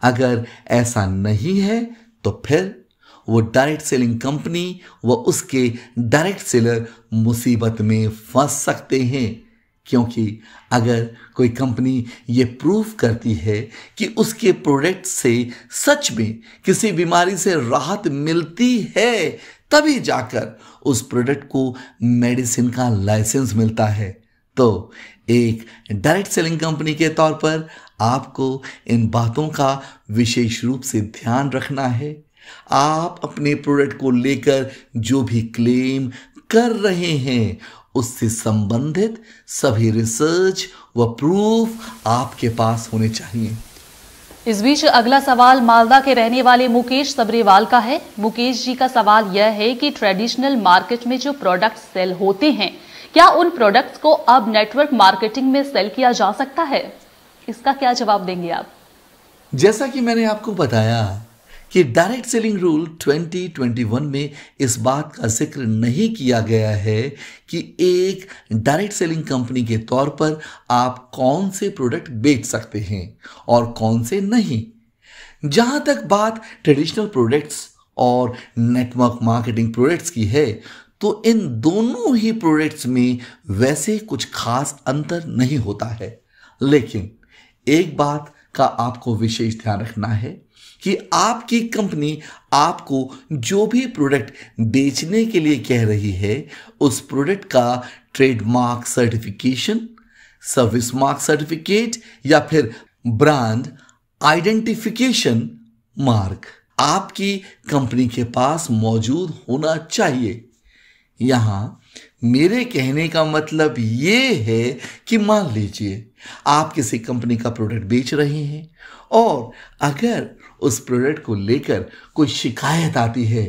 अगर ऐसा नहीं है तो फिर वो डायरेक्ट सेलिंग कंपनी व उसके डायरेक्ट सेलर मुसीबत में फंस सकते हैं क्योंकि अगर कोई कंपनी ये प्रूव करती है कि उसके प्रोडक्ट से सच में किसी बीमारी से राहत मिलती है तभी जाकर उस प्रोडक्ट को मेडिसिन का लाइसेंस मिलता है तो एक डायरेक्ट सेलिंग कंपनी के तौर पर आपको इन बातों का विशेष रूप से ध्यान रखना है आप अपने प्रोडक्ट को लेकर जो भी क्लेम कर रहे हैं उससे संबंधित सभी रिसर्च व प्रूफ आपके पास होने चाहिए इस बीच अगला सवाल मालदा के रहने वाले मुकेश सबरेवाल का है मुकेश जी का सवाल यह है कि ट्रेडिशनल मार्केट में जो प्रोडक्ट सेल होते हैं क्या उन प्रोडक्ट्स को अब नेटवर्क मार्केटिंग में सेल किया जा सकता है इसका क्या जवाब देंगे आप जैसा कि मैंने आपको बताया कि डायरेक्ट सेलिंग रूल 2021 में इस बात का जिक्र नहीं किया गया है कि एक डायरेक्ट सेलिंग कंपनी के तौर पर आप कौन से प्रोडक्ट बेच सकते हैं और कौन से नहीं जहां तक बात ट्रेडिशनल प्रोडक्ट्स और नेटवर्क मार्केटिंग प्रोडक्ट्स की है तो इन दोनों ही प्रोडक्ट्स में वैसे कुछ खास अंतर नहीं होता है लेकिन एक बात का आपको विशेष ध्यान रखना है कि आपकी कंपनी आपको जो भी प्रोडक्ट बेचने के लिए कह रही है उस प्रोडक्ट का trademark certification service mark certificate या फिर ब्रांड आइडेंटिफिकेशन मार्क आपकी कंपनी के पास मौजूद होना चाहिए यहाँ मेरे कहने का मतलब ये है कि मान लीजिए आप किसी कंपनी का प्रोडक्ट बेच रहे हैं और अगर उस प्रोडक्ट को लेकर कोई शिकायत आती है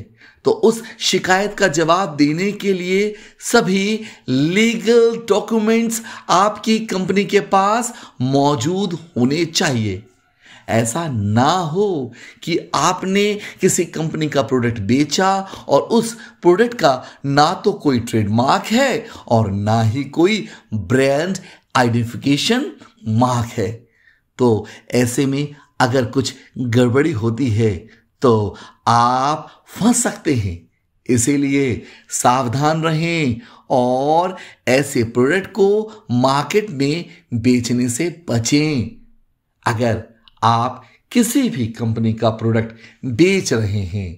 तो उस शिकायत का जवाब देने के लिए सभी लीगल डॉक्यूमेंट्स आपकी कंपनी के पास मौजूद होने चाहिए ऐसा ना हो कि आपने किसी कंपनी का प्रोडक्ट बेचा और उस प्रोडक्ट का ना तो कोई ट्रेडमार्क है और ना ही कोई ब्रांड आइडेंटिफिकेशन मार्क है तो ऐसे में अगर कुछ गड़बड़ी होती है तो आप फंस सकते हैं इसीलिए सावधान रहें और ऐसे प्रोडक्ट को मार्केट में बेचने से बचें अगर आप किसी भी कंपनी का प्रोडक्ट बेच रहे हैं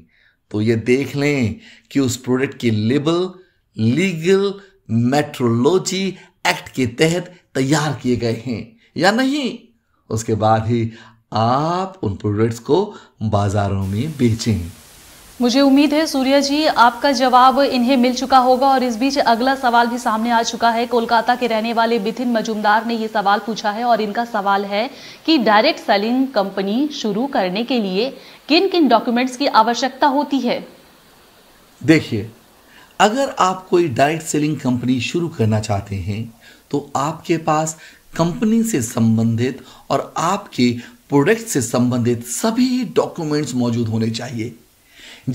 तो ये देख लें कि उस प्रोडक्ट की लेबल लीगल मेट्रोलॉजी एक्ट के तहत तैयार किए गए हैं या नहीं उसके बाद ही आप उन प्रोडक्ट्स को बाज़ारों में बेचें मुझे उम्मीद है सूर्या जी आपका जवाब इन्हें मिल चुका होगा और इस बीच अगला सवाल भी सामने आ चुका है कोलकाता के रहने वाले बिथिन मजुमदार ने ये सवाल पूछा है और इनका सवाल है कि डायरेक्ट सेलिंग कंपनी शुरू करने के लिए किन किन डॉक्यूमेंट्स की आवश्यकता होती है देखिए अगर आप कोई डायरेक्ट सेलिंग कंपनी शुरू करना चाहते हैं तो आपके पास कंपनी से संबंधित और आपके प्रोडक्ट से संबंधित सभी डॉक्यूमेंट्स मौजूद होने चाहिए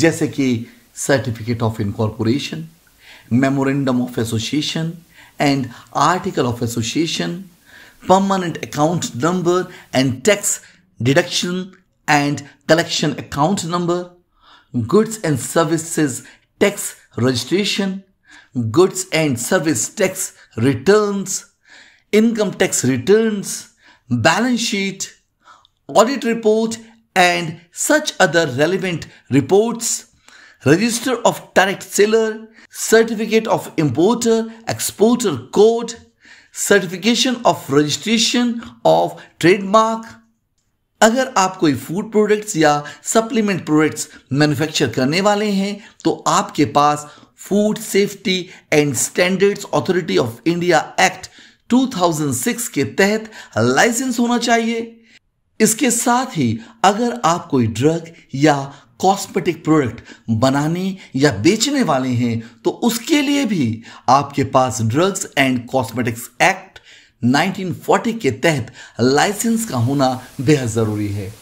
जैसे कि certificate of incorporation memorandum of association and article of association permanent account number and tax deduction and collection account number goods and services tax registration goods and service tax returns income tax returns balance sheet audit report and such other relevant reports, register of direct seller, certificate of importer, exporter code, certification of registration of trademark अगर आप कोई food products या supplement products manufacture करने वाले हैं तो आपके पास food safety and standards authority of India act 2006 के तहत लाइसेंस होना चाहिए इसके साथ ही अगर आप कोई ड्रग या कॉस्मेटिक प्रोडक्ट बनाने या बेचने वाले हैं तो उसके लिए भी आपके पास ड्रग्स एंड कॉस्मेटिक्स एक्ट 1940 के तहत लाइसेंस का होना बेहद ज़रूरी है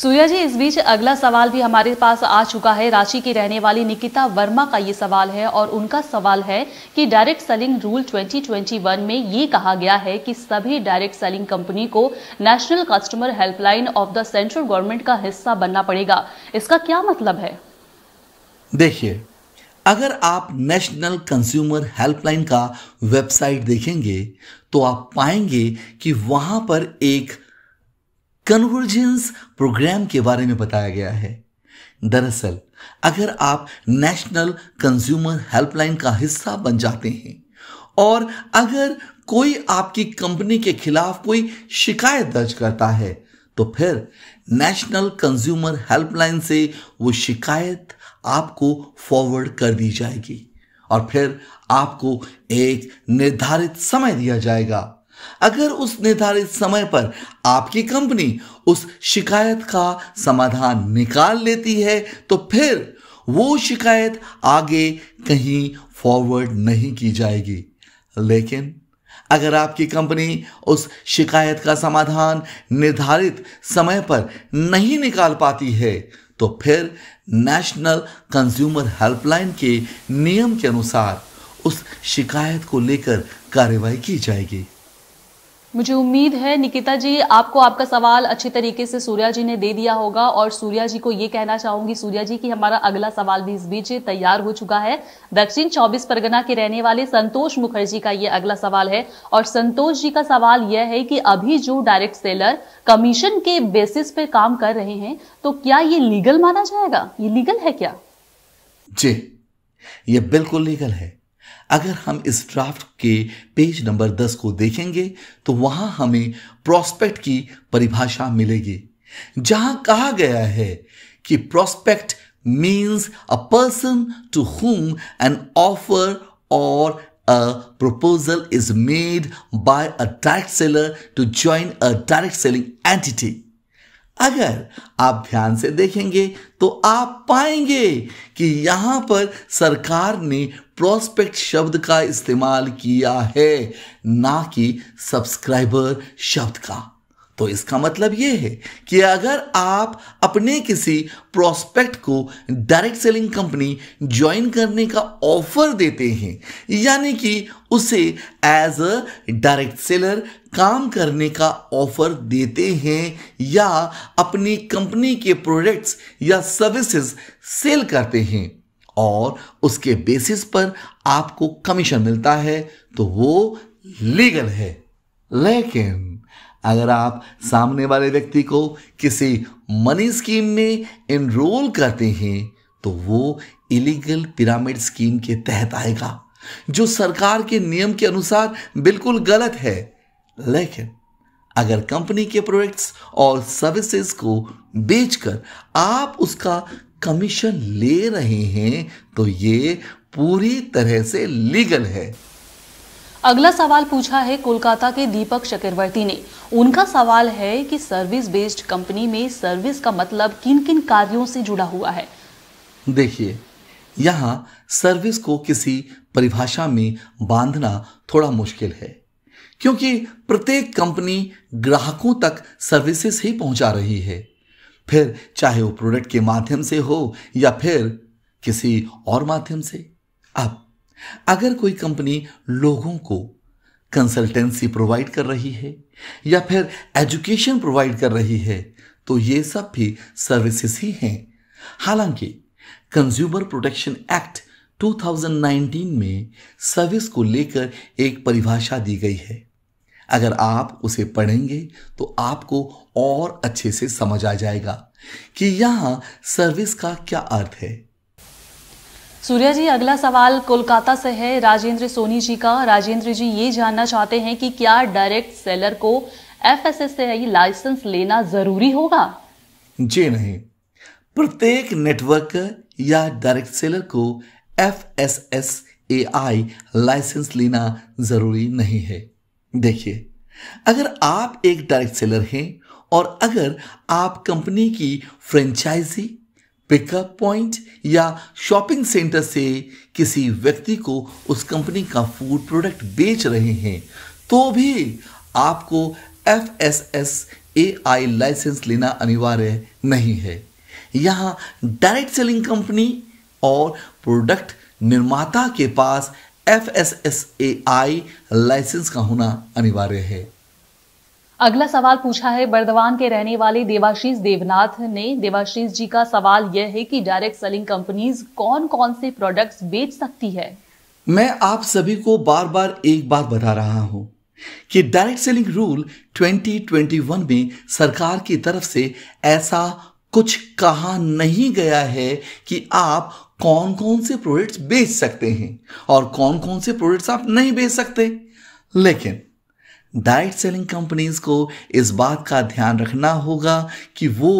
सूर्या जी इस बीच अगला सवाल भी हमारे पास आ चुका है रांची की रहने वाली निकिता वर्मा का ये सवाल है और उनका सवाल है कि डायरेक्ट सेलिंग रूल 2021 में ये कहा गया है कि सभी डायरेक्ट सेलिंग कंपनी को national customer helpline of the central government का हिस्सा बनना पड़ेगा इसका क्या मतलब है देखिए अगर आप नेशनल कंज्यूमर हेल्पलाइन का वेबसाइट देखेंगे तो आप पाएंगे कि वहां पर एक कन्वर्जेंस प्रोग्राम के बारे में बताया गया है दरअसल अगर आप नेशनल कंज्यूमर हेल्पलाइन का हिस्सा बन जाते हैं और अगर कोई आपकी कंपनी के खिलाफ कोई शिकायत दर्ज करता है तो फिर नेशनल कंज्यूमर हेल्पलाइन से वो शिकायत आपको फॉरवर्ड कर दी जाएगी और फिर आपको एक निर्धारित समय दिया जाएगा अगर उस निर्धारित समय पर आपकी कंपनी उस शिकायत का समाधान निकाल लेती है तो फिर वो शिकायत आगे कहीं फॉरवर्ड नहीं की जाएगी लेकिन अगर आपकी कंपनी उस शिकायत का समाधान निर्धारित समय पर नहीं निकाल पाती है तो फिर नेशनल कंज्यूमर हेल्पलाइन के नियम के अनुसार उस शिकायत को लेकर कार्रवाई की जाएगी मुझे उम्मीद है निकिता जी आपको आपका सवाल अच्छे तरीके से सूर्या जी ने दे दिया होगा और सूर्या जी को ये कहना चाहूंगी सूर्या जी की हमारा अगला सवाल भी इस बीच तैयार हो चुका है दक्षिण 24 परगना के रहने वाले संतोष मुखर्जी का ये अगला सवाल है और संतोष जी का सवाल यह है कि अभी जो डायरेक्ट सेलर कमीशन के बेसिस पे काम कर रहे हैं तो क्या ये लीगल माना जाएगा ये लीगल है क्या जी ये बिल्कुल लीगल है अगर हम इस ड्राफ्ट के पेज नंबर 10 को देखेंगे तो वहां हमें प्रोस्पेक्ट की परिभाषा मिलेगी जहां कहा गया है कि prospect means a person to whom an offer or a proposal is made by a direct seller to join a direct selling entity अगर आप ध्यान से देखेंगे तो आप पाएंगे कि यहां पर सरकार ने प्रोस्पेक्ट शब्द का इस्तेमाल किया है ना कि सब्सक्राइबर शब्द का तो इसका मतलब ये है कि अगर आप अपने किसी प्रोस्पेक्ट को डायरेक्ट सेलिंग कंपनी ज्वाइन करने का ऑफर देते हैं यानी कि उसे एज अ डायरेक्ट सेलर काम करने का ऑफर देते हैं या अपनी कंपनी के प्रोडक्ट्स या सर्विसेज सेल करते हैं और उसके बेसिस पर आपको कमीशन मिलता है तो वो लीगल है लेकिन अगर आप सामने वाले व्यक्ति को किसी मनी स्कीम में एनरोल करते हैं तो वो इलीगल पिरामिड स्कीम के तहत आएगा जो सरकार के नियम के अनुसार बिल्कुल गलत है लेकिन अगर कंपनी के प्रोडक्ट्स और सर्विसेज को बेचकर आप उसका कमीशन ले रहे हैं तो ये पूरी तरह से लीगल है अगला सवाल पूछा है कोलकाता के दीपक चक्रवर्ती ने उनका सवाल है कि सर्विस बेस्ड कंपनी में सर्विस का मतलब किन किन कार्यों से जुड़ा हुआ है देखिए यहाँ सर्विस को किसी परिभाषा में बांधना थोड़ा मुश्किल है क्योंकि प्रत्येक कंपनी ग्राहकों तक सर्विसेज ही पहुंचा रही है फिर चाहे वो प्रोडक्ट के माध्यम से हो या फिर किसी और माध्यम से अब अगर कोई कंपनी लोगों को कंसल्टेंसी प्रोवाइड कर रही है या फिर एजुकेशन प्रोवाइड कर रही है तो ये सब भी सर्विसेज ही हैं हालांकि कंज्यूमर प्रोटेक्शन एक्ट 2019 में सर्विस को लेकर एक परिभाषा दी गई है अगर आप उसे पढ़ेंगे तो आपको और अच्छे से समझ आ जाएगा कि यहाँ सर्विस का क्या अर्थ है सूर्या जी अगला सवाल कोलकाता से है राजेंद्र सोनी जी का राजेंद्र जी ये जानना चाहते हैं कि क्या डायरेक्ट सेलर को एफ एस एस से लाइसेंस लेना जरूरी होगा जी नहीं प्रत्येक नेटवर्क या डायरेक्ट सेलर को F S S A I license लेना जरूरी नहीं है देखिए अगर आप एक डायरेक्ट सेलर हैं और अगर आप कंपनी की फ्रेंचाइजी पिकअप पॉइंट या शॉपिंग सेंटर से किसी व्यक्ति को उस कंपनी का फूड प्रोडक्ट बेच रहे हैं तो भी आपको F S S A I license लेना अनिवार्य नहीं है यहाँ डायरेक्ट सेलिंग कंपनी और प्रोडक्ट निर्माता के पास F S S A I license का होना अनिवार्य है अगला सवाल पूछा है बर्दवान के रहने वाले देवाशीष देवनाथ ने देवाशीष जी का सवाल यह है कि डायरेक्ट सेलिंग कंपनीज कौन कौन से प्रोडक्ट्स बेच सकती है मैं आप सभी को बार बार एक बात बता रहा हूं कि डायरेक्ट सेलिंग रूल 2021 में सरकार की तरफ से ऐसा कुछ कहा नहीं गया है कि आप कौन कौन से प्रोडक्ट्स बेच सकते हैं और कौन कौन से प्रोडक्ट्स आप नहीं बेच सकते लेकिन डाइट सेलिंग कंपनीज को इस बात का ध्यान रखना होगा कि वो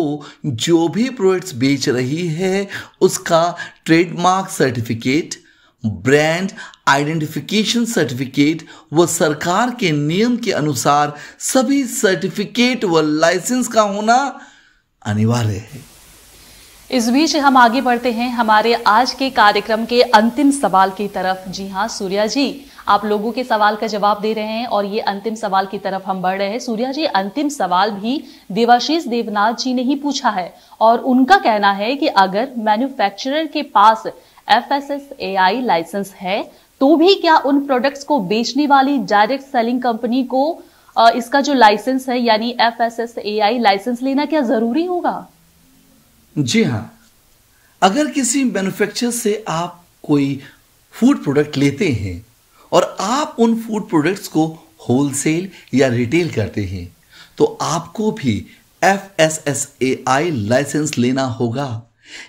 जो भी प्रोडक्ट्स बेच रही है उसका trademark certificate brand identification certificate व सरकार के नियम के अनुसार सभी सर्टिफिकेट व लाइसेंस का होना अनिवार्य है इस बीच हम आगे बढ़ते हैं हमारे आज के कार्यक्रम के अंतिम सवाल की तरफ जी हाँ सूर्या जी आप लोगों के सवाल का जवाब दे रहे हैं और ये अंतिम सवाल की तरफ हम बढ़ रहे हैं सूर्या जी अंतिम सवाल भी देवाशीष देवनाथ जी ने ही पूछा है और उनका कहना है कि अगर मैन्युफैक्चरर के पास F S S A I license है तो भी क्या उन प्रोडक्ट्स को बेचने वाली डायरेक्ट सेलिंग कंपनी को इसका जो लाइसेंस है यानी F S S A I license लेना क्या जरूरी होगा जी हाँ अगर किसी मैन्युफैक्चर से आप कोई फूड प्रोडक्ट लेते हैं और आप उन फूड प्रोडक्ट्स को होलसेल या रिटेल करते हैं तो आपको भी F S S A I license लेना होगा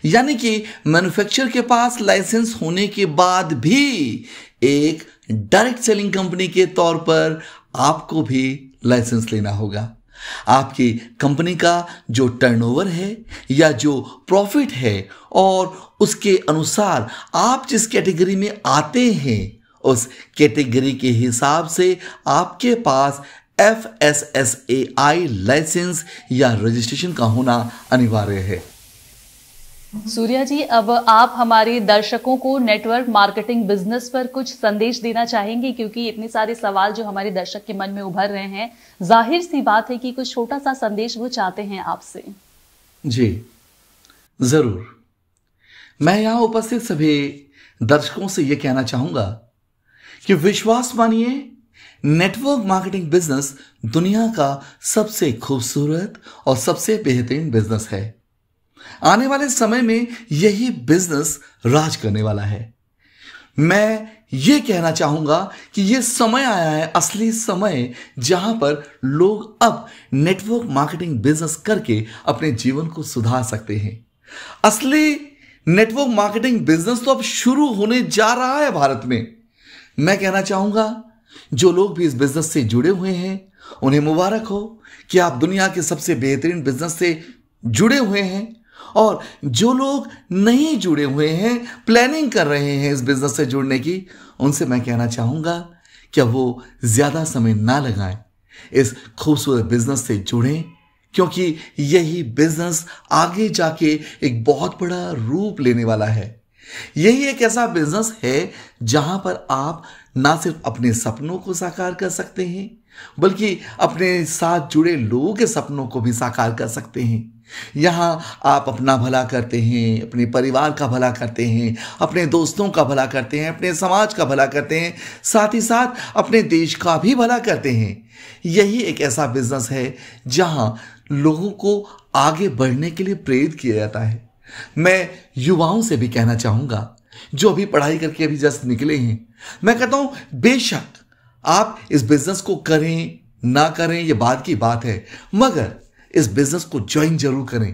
यानी कि मैन्युफैक्चर के पास लाइसेंस होने के बाद भी एक डायरेक्ट सेलिंग कंपनी के तौर पर आपको भी लाइसेंस लेना होगा आपकी कंपनी का जो टर्नओवर है या जो प्रॉफिट है और उसके अनुसार आप जिस कैटेगरी में आते हैं उस कैटेगरी के हिसाब से आपके पास F S S A I license या रजिस्ट्रेशन का होना अनिवार्य है सूर्या जी अब आप हमारे दर्शकों को नेटवर्क मार्केटिंग बिजनेस पर कुछ संदेश देना चाहेंगे क्योंकि इतने सारे सवाल जो हमारे दर्शक के मन में उभर रहे हैं जाहिर सी बात है कि कुछ छोटा सा संदेश वो चाहते हैं आपसे जी जरूर मैं यहां उपस्थित सभी दर्शकों से यह कहना चाहूंगा कि विश्वास मानिए नेटवर्क मार्केटिंग बिजनेस दुनिया का सबसे खूबसूरत और सबसे बेहतरीन बिजनेस है आने वाले समय में यही बिजनेस राज करने वाला है मैं ये कहना चाहूंगा कि ये समय आया है असली समय जहां पर लोग अब नेटवर्क मार्केटिंग बिजनेस करके अपने जीवन को सुधार सकते हैं असली नेटवर्क मार्केटिंग बिजनेस तो अब शुरू होने जा रहा है भारत में मैं कहना चाहूंगा जो लोग भी इस बिजनेस से जुड़े हुए हैं उन्हें मुबारक हो कि आप दुनिया के सबसे बेहतरीन बिजनेस से जुड़े हुए हैं और जो लोग नहीं जुड़े हुए हैं प्लानिंग कर रहे हैं इस बिजनेस से जुड़ने की उनसे मैं कहना चाहूँगा कि वो ज़्यादा समय ना लगाएं इस खूबसूरत बिजनेस से जुड़ें क्योंकि यही बिजनेस आगे जाके एक बहुत बड़ा रूप लेने वाला है यही एक ऐसा बिजनेस है जहां पर आप ना सिर्फ अपने सपनों को साकार कर सकते हैं बल्कि अपने साथ जुड़े लोगों के सपनों को भी साकार कर सकते हैं यहाँ आप अपना भला करते हैं अपने परिवार का भला करते हैं अपने दोस्तों का भला करते हैं अपने समाज का भला करते हैं साथ ही साथ अपने देश का भी भला करते हैं यही एक ऐसा बिजनेस है जहाँ लोगों को आगे बढ़ने के लिए प्रेरित किया जाता है मैं युवाओं से भी कहना चाहूँगा जो अभी पढ़ाई करके अभी जस्ट निकले हैं मैं कहता हूँ बेशक आप इस बिजनेस को करें ना करें ये बात की बात है मगर इस बिजनेस को ज्वाइन जरूर करें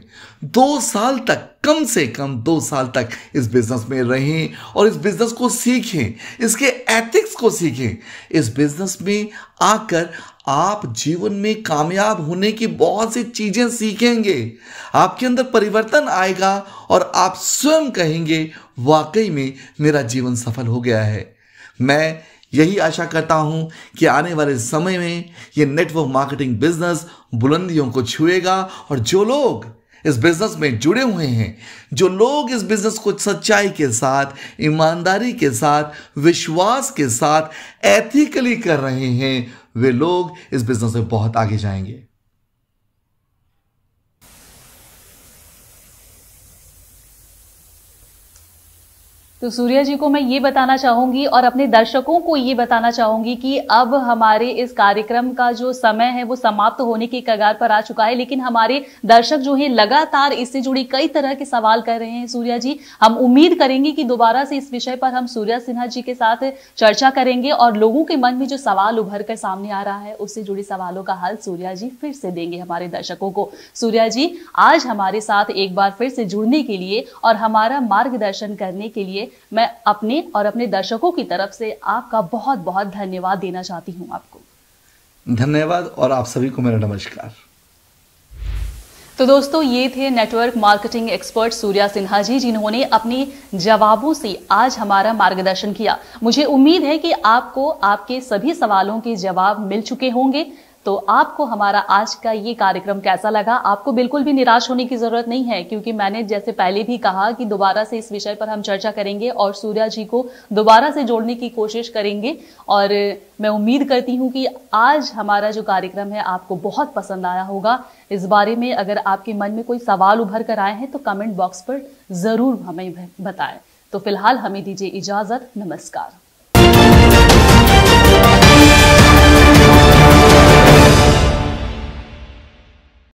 दो साल तक कम से कम दो साल तक इस बिजनेस में रहें और इस बिजनेस को सीखें इसके एथिक्स को सीखें इस बिजनेस में आकर आप जीवन में कामयाब होने की बहुत सी चीजें सीखेंगे आपके अंदर परिवर्तन आएगा और आप स्वयं कहेंगे वाकई में मेरा जीवन सफल हो गया है मैं यही आशा करता हूं कि आने वाले समय में ये नेटवर्क मार्केटिंग बिजनेस बुलंदियों को छुएगा और जो लोग इस बिजनेस में जुड़े हुए हैं जो लोग इस बिजनेस को सच्चाई के साथ ईमानदारी के साथ विश्वास के साथ एथिकली कर रहे हैं वे लोग इस बिजनेस में बहुत आगे जाएंगे तो सूर्या जी को मैं ये बताना चाहूंगी और अपने दर्शकों को ये बताना चाहूंगी कि अब हमारे इस कार्यक्रम का जो समय है वो समाप्त होने के कगार पर आ चुका है लेकिन हमारे दर्शक जो है लगातार इससे जुड़ी कई तरह के सवाल कर रहे हैं सूर्या जी हम उम्मीद करेंगे कि दोबारा से इस विषय पर हम सूर्या सिन्हा जी के साथ चर्चा करेंगे और लोगों के मन में जो सवाल उभर कर सामने आ रहा है उससे जुड़े सवालों का हल सूर्या जी फिर से देंगे हमारे दर्शकों को सूर्या जी आज हमारे साथ एक बार फिर से जुड़ने के लिए और हमारा मार्गदर्शन करने के लिए मैं अपने और अपने दर्शकों की तरफ से आपका बहुत बहुत धन्यवाद देना चाहती हूँ आपको धन्यवाद और आप सभी को मेरा नमस्कार तो दोस्तों ये थे network marketing expert Surya Sinha ji जिन्होंने अपने जवाबों से आज हमारा मार्गदर्शन किया मुझे उम्मीद है कि आपको आपके सभी सवालों के जवाब मिल चुके होंगे तो आपको हमारा आज का ये कार्यक्रम कैसा लगा आपको बिल्कुल भी निराश होने की ज़रूरत नहीं है क्योंकि मैंने जैसे पहले भी कहा कि दोबारा से इस विषय पर हम चर्चा करेंगे और सूर्या जी को दोबारा से जोड़ने की कोशिश करेंगे और मैं उम्मीद करती हूँ कि आज हमारा जो कार्यक्रम है आपको बहुत पसंद आया होगा इस बारे में अगर आपके मन में कोई सवाल उभर कर आए हैं तो कमेंट बॉक्स पर ज़रूर हमें बताएं तो फिलहाल हमें दीजिए इजाज़त नमस्कार